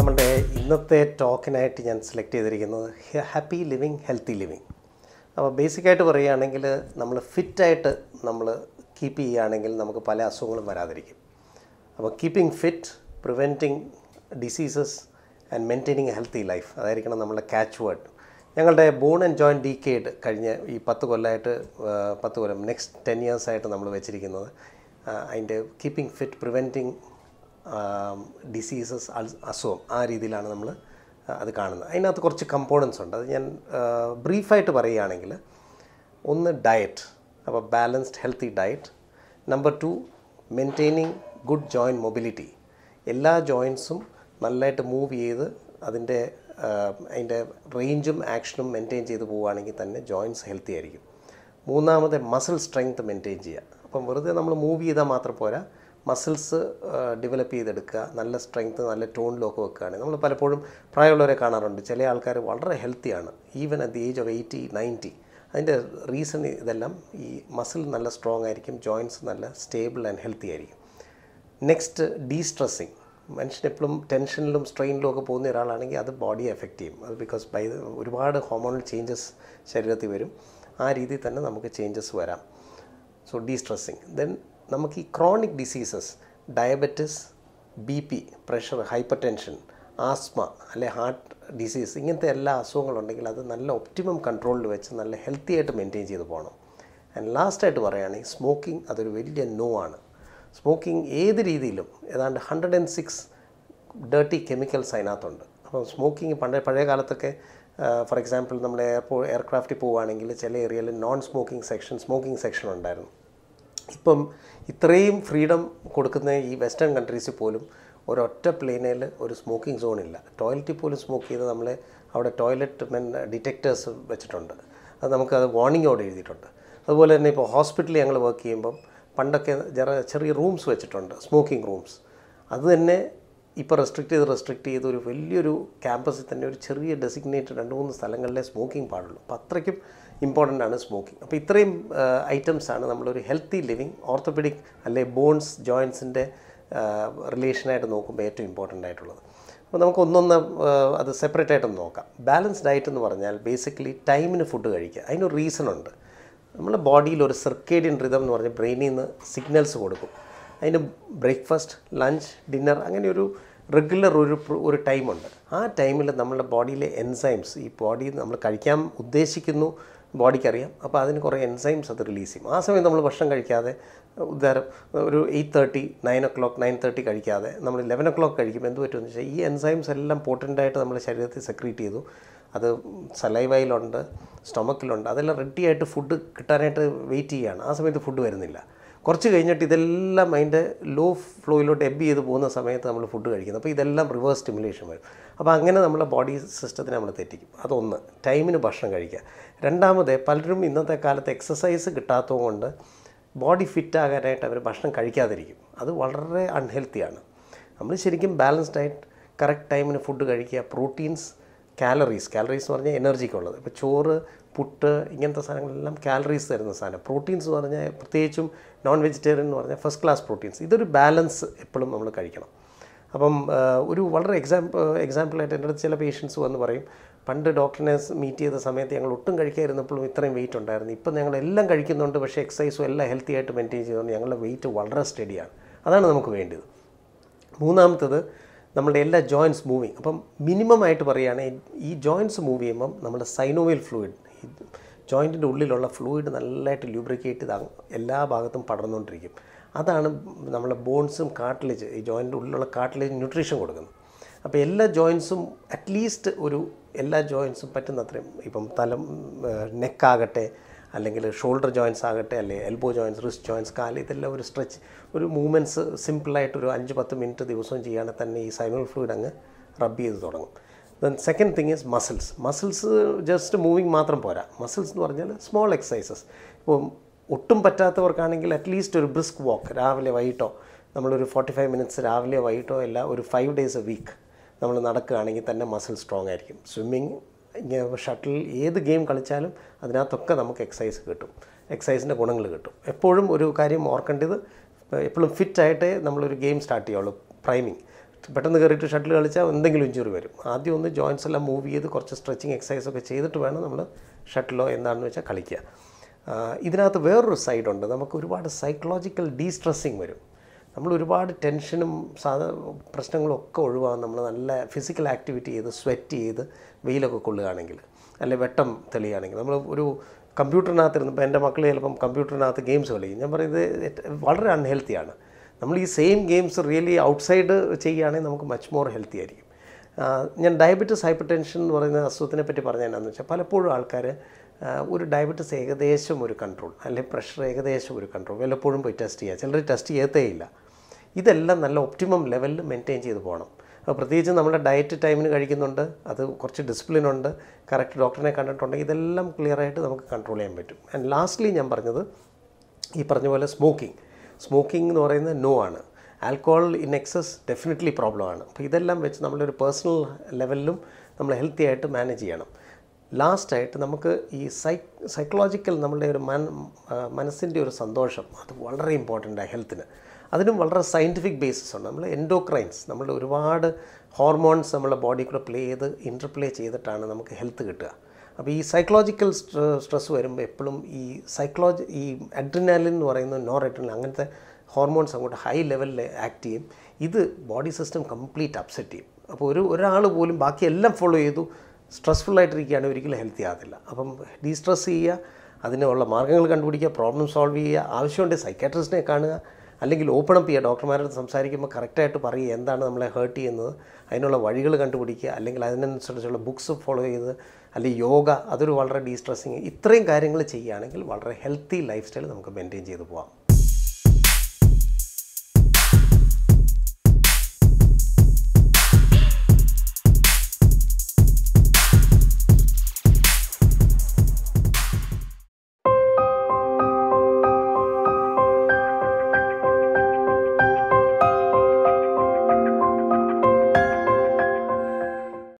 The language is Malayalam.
നമ്മുടെ ഇന്നത്തെ ടോക്കിനായിട്ട് ഞാൻ സെലക്ട് ചെയ്തിരിക്കുന്നത് ഹാപ്പി ലിവിങ് ഹെൽത്തി ലിവിങ് അപ്പോൾ ബേസിക്കായിട്ട് പറയുകയാണെങ്കിൽ നമ്മൾ ഫിറ്റായിട്ട് നമ്മൾ കീപ്പ് ചെയ്യുകയാണെങ്കിൽ നമുക്ക് പല അസുഖങ്ങളും വരാതിരിക്കും അപ്പോൾ keeping fit preventing diseases and maintaining healthy life അതായിരിക്കണം നമ്മുടെ ക്യാച്ച് വേർഡ് ഞങ്ങളുടെ ബോൺ ആൻഡ് ജോയിൻറ്റ് ഡീക്കേഡ് കഴിഞ്ഞ് ഈ പത്ത് കൊല്ലമായിട്ട് പത്ത് കൊല്ലം നെക്സ്റ്റ് ടെൻ ഇയേഴ്സായിട്ട് നമ്മൾ വെച്ചിരിക്കുന്നത് അതിൻ്റെ കീപ്പിംഗ് ഫിറ്റ് പ്രിവെൻറ്റിങ് ഡിസീസസ് അസുഖം ആ രീതിയിലാണ് നമ്മൾ അത് കാണുന്നത് അതിനകത്ത് കുറച്ച് കമ്പോണൻസ് ഉണ്ട് അത് ഞാൻ ബ്രീഫായിട്ട് പറയുകയാണെങ്കിൽ ഒന്ന് ഡയറ്റ് അപ്പോൾ balanced healthy diet number two maintaining good joint mobility എല്ലാ ജോയിൻസും നല്ലതായിട്ട് മൂവ് ചെയ്ത് അതിൻ്റെ അതിൻ്റെ റേഞ്ചും ആക്ഷനും മെയിൻറ്റെയിൻ ചെയ്ത് പോവുകയാണെങ്കിൽ തന്നെ ജോയിൻസ് ഹെൽത്തി ആയിരിക്കും മൂന്നാമത് മസിൽ സ്ട്രെങ്ത് മെയിൻറ്റെയിൻ ചെയ്യുക അപ്പം വെറുതെ നമ്മൾ മൂവ് ചെയ്താൽ മാത്രം പോരാ മസിൽസ് ഡെവലപ്പ് ചെയ്തെടുക്കുക നല്ല സ്ട്രെങ്ത് നല്ല ടോണിലൊക്കെ വെക്കുകയാണെങ്കിൽ നമ്മൾ പലപ്പോഴും പ്രായമുള്ളവരെ കാണാറുണ്ട് ചില ആൾക്കാർ വളരെ ഹെൽത്തിയാണ് even at the age of eighty ninety അതിൻ്റെ റീസൺ ഇതെല്ലാം ഈ മസിൽ നല്ല സ്ട്രോങ് ആയിരിക്കും ജോയിൻസ് നല്ല സ്റ്റേബിൾ ആൻഡ് ഹെൽത്തി ആയിരിക്കും നെക്സ്റ്റ് ഡീസ്ട്രെസ്സിങ് മനുഷ്യൻ എപ്പോഴും ടെൻഷനിലും സ്ട്രെയിനിലും ഒക്കെ പോകുന്ന ഒരാളാണെങ്കിൽ അത് ബോഡിയെ എഫക്റ്റ് ചെയ്യും അത് ബിക്കോസ് ബൈ ഒരുപാട് ഹോമോണൽ ചേഞ്ചസ് ശരീരത്തിൽ വരും ആ രീതിയിൽ തന്നെ നമുക്ക് ചേഞ്ചസ് വരാം സോ ഡീസ്ട്രെസ്സിങ് ദെൻ നമുക്ക് ഈ chronic diseases diabetes B P pressure hypertension asthma അല്ലെ ഹാർട്ട് ഡിസീസ് ഇങ്ങനത്തെ എല്ലാ അസുഖങ്ങളുണ്ടെങ്കിൽ അത് നല്ല ഒപ്റ്റിമം കൺട്രോളിൽ വെച്ച് നല്ല ഹെൽത്തി ആയിട്ട് മെയിൻറ്റെയിൻ ചെയ്ത് പോകണം ആൻഡ് ലാസ്റ്റായിട്ട് പറയുകയാണെങ്കിൽ സ്മോക്കിംഗ് അതൊരു വലിയ നോ ആണ് സ്മോക്കിംഗ് ഏത് രീതിയിലും ഏതാണ്ട് hundred and six dirty chemicals അതിനകത്തുണ്ട് അപ്പോൾ സ്മോക്കിംഗ് പണ്ട് പഴയ കാലത്തൊക്കെ ഫോർ എക്സാമ്പിൾ നമ്മൾ എയർപോ എയർക്രാഫ്റ്റിൽ പോവുകയാണെങ്കിൽ ചില ഏരിയയിൽ non smoking section smoking section ഉണ്ടായിരുന്നു ഇപ്പം ഇത്രയും ഫ്രീഡം കൊടുക്കുന്ന ഈ വെസ്റ്റേൺ കൺട്രീസിൽ പോലും ഒരൊറ്റ പ്ലെയിനിൽ ഒരു സ്മോക്കിംഗ് സോണില്ല ടോയ്ലറ്റിൽ പോലും സ്മോക്ക് ചെയ്ത് നമ്മളെ അവിടെ ടോയ്ലറ്റ് മെൻ ഡിറ്റക്ടേഴ്സ് വെച്ചിട്ടുണ്ട് അത് നമുക്കത് വാർണിംഗോടെ എഴുതിയിട്ടുണ്ട് അതുപോലെ തന്നെ ഇപ്പോൾ ഹോസ്പിറ്റലിൽ ഞങ്ങൾ വർക്ക് ചെയ്യുമ്പം പണ്ടൊക്കെ ചെറിയ റൂംസ് വെച്ചിട്ടുണ്ട് സ്മോക്കിംഗ് റൂംസ് അത് തന്നെ ഇപ്പോൾ റെസ്ട്രിക്റ്റ് ചെയ്ത് റെസ്ട്രിക്റ്റ് ചെയ്ത് ഒരു വലിയൊരു ക്യാമ്പസിൽ തന്നെ ഒരു ചെറിയ ഡെസിഗ്നേറ്റഡ് രണ്ട് മൂന്ന് സ്ഥലങ്ങളിലെ സ്മോക്കിംഗ് പാടുള്ളൂ അപ്പോൾ അത്രയ്ക്കും ഇമ്പോർട്ടൻ്റ് ആണ് സ്മോക്കിംഗ് അപ്പോൾ ഇത്രയും ഐറ്റംസാണ് നമ്മളൊരു ഹെൽത്തി ലിവിങ് ഓർത്തോപെഡിക് അല്ലെ ബോൺസ് ജോയിൻസിൻ്റെ റിലേഷനായിട്ട് നോക്കുമ്പോൾ ഏറ്റവും ഇമ്പോർട്ടൻ്റ് ആയിട്ടുള്ളത് അപ്പോൾ നമുക്ക് ഒന്നൊന്ന് അത് സെപ്പറേറ്റ് ആയിട്ടൊന്ന് നോക്കാം ബാലൻസ് ഡയറ്റ് എന്ന് പറഞ്ഞാൽ ബേസിക്കലി ടൈമിന് ഫുഡ് കഴിക്കുക അതിനൊരു റീസൺ ഉണ്ട് നമ്മുടെ ബോഡിയിൽ ഒരു സർക്കേഡിയൻ റിതം എന്ന് പറഞ്ഞാൽ ബ്രെയിനിൽ നിന്ന് സിഗ്നൽസ് കൊടുക്കും അതിന് ബ്രേക്ക്ഫാസ്റ്റ് ലഞ്ച് ഡിന്നർ അങ്ങനെ ഒരു റെഗുലർ ഒരു ഒരു ടൈമുണ്ട് ആ ടൈമിൽ നമ്മുടെ ബോഡിയിലെ എൻസൈംസ് ഈ ബോഡി നമ്മൾ കഴിക്കാൻ ഉദ്ദേശിക്കുന്നു ബോഡിക്കറിയാം അപ്പോൾ അതിന് കുറേ എൻസൈംസ് അത് റിലീസ് ചെയ്യും ആ സമയം നമ്മൾ ഭക്ഷണം കഴിക്കാതെ ഉദാഹരണം ഒരു eight thirty nine o'clock nine thirty കഴിക്കാതെ നമ്മൾ ഇലവൻ ഒ ക്ലോക്ക് കഴിക്കും എന്ത് പറ്റുമെന്ന് വെച്ചാൽ ഈ എൻസൈംസ് എല്ലാം ആയിട്ട് നമ്മുടെ ശരീരത്തിൽ സെക്രീറ്റ് ചെയ്തു അത് സലൈവയിലുണ്ട് സ്റ്റൊമക്കിലുണ്ട് അതെല്ലാം റെഡിയായിട്ട് ഫുഡ് കിട്ടാനായിട്ട് വെയിറ്റ് ചെയ്യുകയാണ് ആ സമയത്ത് ഫുഡ് വരുന്നില്ല കുറച്ച് കഴിഞ്ഞിട്ട് ഇതെല്ലാം അതിൻ്റെ ലോ ഫ്ലോയിലോട്ട് എബ് ചെയ്ത് പോകുന്ന സമയത്ത് നമ്മൾ ഫുഡ് കഴിക്കുന്നത് അപ്പോൾ ഇതെല്ലാം റിവേഴ്സ് സ്റ്റിമുലേഷൻ വരും അപ്പോൾ അങ്ങനെ നമ്മളെ ബോഡി സിസ്റ്റത്തിനെ നമ്മൾ തെറ്റിക്കും അതൊന്ന് ടൈമിന് ഭക്ഷണം കഴിക്കുക രണ്ടാമത് പലരും ഇന്നത്തെ കാലത്ത് എക്സസൈസ് കിട്ടാത്തതുകൊണ്ട് ബോഡി ഫിറ്റാകാനായിട്ട് അവർ ഭക്ഷണം കഴിക്കാതിരിക്കും അത് വളരെ അൺഹെൽത്തിയാണ് നമ്മൾ ശരിക്കും ബാലൻസ്ഡ് ആയിട്ട് കറക്റ്റ് ടൈമിന് ഫുഡ് കഴിക്കുക പ്രോട്ടീൻസ് കാലറീസ് കാലറീസ് എന്ന് പറഞ്ഞാൽ ഉള്ളത് ഇപ്പോൾ ചോറ് പുട്ട് ഇങ്ങനത്തെ സാധനങ്ങളെല്ലാം കാലറീസ് തരുന്ന സാധനം പ്രോട്ടീൻസ് എന്ന് പറഞ്ഞാൽ പ്രത്യേകിച്ചും നോൺ വെജിറ്റേറിയൻ എന്ന് പറഞ്ഞാൽ ഫസ്റ്റ് ക്ലാസ് പ്രോട്ടീൻസ് ഇതൊരു ബാലൻസ് എപ്പോഴും നമ്മൾ കഴിക്കണം അപ്പം ഒരു വളരെ എക്സാമ്പിൾ എക്സാമ്പിളായിട്ട് എൻ്റെ ചില പേഷ്യൻസ് വന്ന് പറയും പണ്ട് ഡോക്ടറിനെ മീറ്റ് ചെയ്ത സമയത്ത് ഞങ്ങൾ ഒട്ടും കഴിക്കാതിരുന്നപ്പോഴും ഇത്രയും വെയിറ്റ് ഉണ്ടായിരുന്നു ഇപ്പം ഞങ്ങൾ എല്ലാം കഴിക്കുന്നുണ്ട് പക്ഷേ എക്സസൈസും എല്ലാം ഹെൽത്തി ആയിട്ട് മെയിൻറ്റെയിൻ ചെയ്തുകൊണ്ട് ഞങ്ങളുടെ വെയിറ്റ് വളരെ സ്റ്റഡിയാണ് അതാണ് നമുക്ക് വേണ്ടത് മൂന്നാമത്തത് നമ്മളുടെ എല്ലാ ജോയിൻസ് മൂവിങ് അപ്പം മിനിമം ആയിട്ട് പറയുകയാണെങ്കിൽ ഈ ജോയിൻസ് മൂവ് ചെയ്യുമ്പം നമ്മുടെ സൈനോവിയൽ ഫ്ലൂയിഡ് ജോയിൻറ്റിൻ്റെ ഉള്ളിലുള്ള ഫ്ലൂയിഡ് നല്ലതായിട്ട് ലൂബ്രിക്കേറ്റ് എല്ലാ ഭാഗത്തും പടർന്നുകൊണ്ടിരിക്കും അതാണ് നമ്മളെ ബോൺസും കാട്ടിലേജ് ഈ ജോയിൻ്റെ ഉള്ളിലുള്ള കാട്ടിലേജ് ന്യൂട്രീഷൻ കൊടുക്കുന്നത് അപ്പോൾ എല്ലാ ജോയിൻസും അറ്റ്ലീസ്റ്റ് ഒരു എല്ലാ ജോയിൻസും പറ്റുന്നത്രയും ഇപ്പം തലം നെക്കാകട്ടെ അല്ലെങ്കിൽ ഷോൾഡർ ജോയിൻസ് ആകട്ടെ അല്ലെ എൽബോ ജോയിൻസ് റിസ്റ്റ് ജോയിൻസ് കാല് ഇതെല്ലാം ഒരു സ്ട്രെച്ച് ഒരു മൂവ്മെൻറ്റ്സ് സിമ്പിളായിട്ട് ഒരു അഞ്ച് പത്ത് മിനിറ്റ് ദിവസവും ചെയ്യുകയാണെങ്കിൽ തന്നെ ഈ സൈനൽ ഫ്ലൂയിഡ് അങ്ങ് റബ്ബ് ചെയ്ത് തുടങ്ങും then second thing is muscles muscles just moving മാത്രം പോരാ മസിൽസ് എന്ന് പറഞ്ഞാൽ സ്മോൾ എക്സസൈസസ് ഇപ്പോൾ ഒട്ടും പറ്റാത്തവർക്കാണെങ്കിൽ അറ്റ്ലീസ്റ്റ് ഒരു ബ്രിസ്ക് വാക്ക് രാവിലെ വൈകിട്ടോ നമ്മളൊരു ഫോർട്ടി ഫൈവ് മിനിറ്റ്സ് രാവിലെ വൈകിട്ടോ അല്ല ഒരു ഫൈവ് ഡേയ്സ് എ വീക്ക് നമ്മൾ നടക്കുകയാണെങ്കിൽ തന്നെ മസിൽ സ്ട്രോങ് ആയിരിക്കും സ്വിമ്മിങ് ഷട്ടിൽ ഏത് ഗെയിം കളിച്ചാലും അതിനകത്തൊക്കെ നമുക്ക് എക്സസൈസ് കിട്ടും എക്സസൈസിൻ്റെ ഗുണങ്ങൾ കിട്ടും എപ്പോഴും ഒരു കാര്യം ഓർക്കേണ്ടത് എപ്പോഴും ഫിറ്റായിട്ടേ നമ്മളൊരു ഗെയിം സ്റ്റാർട്ട് ചെയ്യുള്ളൂ പ്രൈമിങ് പെട്ടെന്ന് കയറിയിട്ട് ഷട്ടിൽ കളിച്ചാൽ എന്തെങ്കിലും ഇഞ്ചുറി വരും ആദ്യം ഒന്ന് ജോയിൻസ് എല്ലാം മൂവ് ചെയ്ത് കുറച്ച് സ്ട്രെച്ചിങ് എക്സസൈസ് ഒക്കെ ചെയ്തിട്ട് വേണം നമ്മൾ ഷട്ടിലോ എന്താണെന്ന് വെച്ചാൽ കളിക്കുക ഇതിനകത്ത് വേറൊരു സൈഡുണ്ട് നമുക്ക് ഒരുപാട് സൈക്കോളജിക്കൽ ഡീസ്ട്രെസ്സിങ് വരും നമ്മൾ ഒരുപാട് ടെൻഷനും സാധാ പ്രശ്നങ്ങളും ഒക്കെ ഒഴിവാകും നമ്മൾ നല്ല ഫിസിക്കൽ ആക്ടിവിറ്റി ചെയ്ത് സ്വെറ്റ് ചെയ്ത് വെയിലൊക്കെ കൊള്ളുകയാണെങ്കിൽ അല്ലെ വെട്ടം തെളിയുകയാണെങ്കിൽ നമ്മൾ ഒരു കമ്പ്യൂട്ടറിനകത്തിരുന്നപ്പോൾ എൻ്റെ മക്കൾ ചിലപ്പം കമ്പ്യൂട്ടറിനകത്ത് ഗെയിംസ് കളിക്കും ഞാൻ പറയുന്നത് വളരെ അൺഹെൽത്തിയാണ് നമ്മൾ ഈ സെയിം ഗെയിംസ് റിയലി ഔട്ട്സൈഡ് ചെയ്യുകയാണെങ്കിൽ നമുക്ക് മച്ച് മോർ ഹെൽത്തി ആയിരിക്കും ഞാൻ ഡയബറ്റിസ് ഹൈപ്പർ ടെൻഷൻ എന്ന് പറയുന്ന അസുഖത്തിനെ പറ്റി എന്താണെന്ന് വെച്ചാൽ പലപ്പോഴും ആൾക്കാർ ഒരു ഡയബറ്റിസ് ഏകദേശം ഒരു കൺട്രോൾ അല്ലെങ്കിൽ പ്രഷർ ഏകദേശം ഒരു കൺട്രോൾ വല്ലപ്പോഴും പോയി ടെസ്റ്റ് ചെയ്യുക ചിലർ ടെസ്റ്റ് ചെയ്യത്തേ ഇല്ല ഇതെല്ലാം നല്ല ഒപ്റ്റിമം ലെവലിൽ മെയിൻറ്റെയിൻ ചെയ്ത് പോകണം അപ്പോൾ പ്രത്യേകിച്ച് നമ്മുടെ ഡയറ്റ് ടൈമിന് കഴിക്കുന്നുണ്ട് അത് കുറച്ച് ഡിസിപ്ലിൻ ഉണ്ട് കറക്റ്റ് ഡോക്ടറിനെ കണ്ടിട്ടുണ്ടെങ്കിൽ ഇതെല്ലാം ക്ലിയറായിട്ട് നമുക്ക് കൺട്രോൾ ചെയ്യാൻ പറ്റും ആൻഡ് ലാസ്റ്റ്ലി ഞാൻ പറഞ്ഞത് ഈ പറഞ്ഞ പോലെ സ്മോക്കിംഗ് സ്മോക്കിംഗ് എന്ന് പറയുന്നത് നോ ആണ് ആൽക്കോഹോൾ ഇൻ എക്സസ് ഡെഫിനറ്റ്ലി പ്രോബ്ലമാണ് അപ്പോൾ ഇതെല്ലാം വെച്ച് നമ്മളൊരു പേഴ്സണൽ ലെവലിലും നമ്മൾ ഹെൽത്തി ആയിട്ട് മാനേജ് ചെയ്യണം ലാസ്റ്റായിട്ട് നമുക്ക് ഈ സൈ സൈക്കോളജിക്കൽ നമ്മളുടെ ഒരു മൻ മനസ്സിൻ്റെ ഒരു സന്തോഷം അത് വളരെ ഇമ്പോർട്ടൻ്റ് ആണ് ഹെൽത്തിന് അതിനും വളരെ സയൻറ്റിഫിക് ബേസിസ് ഉണ്ട് നമ്മൾ എൻഡോക്രൈൻസ് നമ്മളുടെ ഒരുപാട് ഹോർമോൺസ് നമ്മളെ ബോഡി കൂടെ പ്ലേ ചെയ്ത് ഇൻ്റർപ്ലേ ചെയ്തിട്ടാണ് നമുക്ക് ഹെൽത്ത് കിട്ടുക അപ്പോൾ ഈ സൈക്കോളജിക്കൽ സ്ട്രെസ് വരുമ്പോൾ എപ്പോഴും ഈ സൈക്കോളജി ഈ അഡ്രിനാലിൻ എന്ന് പറയുന്ന നോർ അഡ്രിനാലിൻ അങ്ങനത്തെ ഹോർമോൺസ് അങ്ങോട്ട് ഹൈ ലെവലിൽ ആക്ട് ചെയ്യും ഇത് ബോഡി സിസ്റ്റം കംപ്ലീറ്റ് അപ്സെറ്റ് ചെയ്യും അപ്പോൾ ഒരു ഒരാൾ പോലും ബാക്കി എല്ലാം ഫോളോ ചെയ്തു സ്ട്രെസ്ഫുൾ ഒരിക്കലും ഹെൽത്തി ആകത്തില്ല അപ്പം ഡീസ്ട്രെസ് ചെയ്യുക അതിനുള്ള മാർഗ്ഗങ്ങൾ കണ്ടുപിടിക്കുക പ്രോബ്ലം സോൾവ് ചെയ്യുക ആവശ്യമുണ്ടെങ്കിൽ സൈക്കാട്രിസ്റ്റിനെ കാണുക അല്ലെങ്കിൽ ഓപ്പൺ അപ്പ് ചെയ്യുക ഡോക്ടർമാരോട് സംസാരിക്കുമ്പോൾ കറക്റ്റായിട്ട് പറയുക എന്താണ് നമ്മളെ ഹേർട്ട് ചെയ്യുന്നത് അതിനുള്ള വഴികൾ കണ്ടുപിടിക്കുക അല്ലെങ്കിൽ അതിനനുസരിച്ചുള്ള ബുക്സ് ഫോളോ ചെയ്ത് അല്ലെങ്കിൽ യോഗ അതൊരു വളരെ ഡീസ്ട്രെസ്സിങ് ഇത്രയും കാര്യങ്ങൾ ചെയ്യുകയാണെങ്കിൽ വളരെ ഹെൽത്തി ലൈഫ് സ്റ്റൈൽ നമുക്ക് മെയിൻറ്റെയിൻ ചെയ്തു പോകാം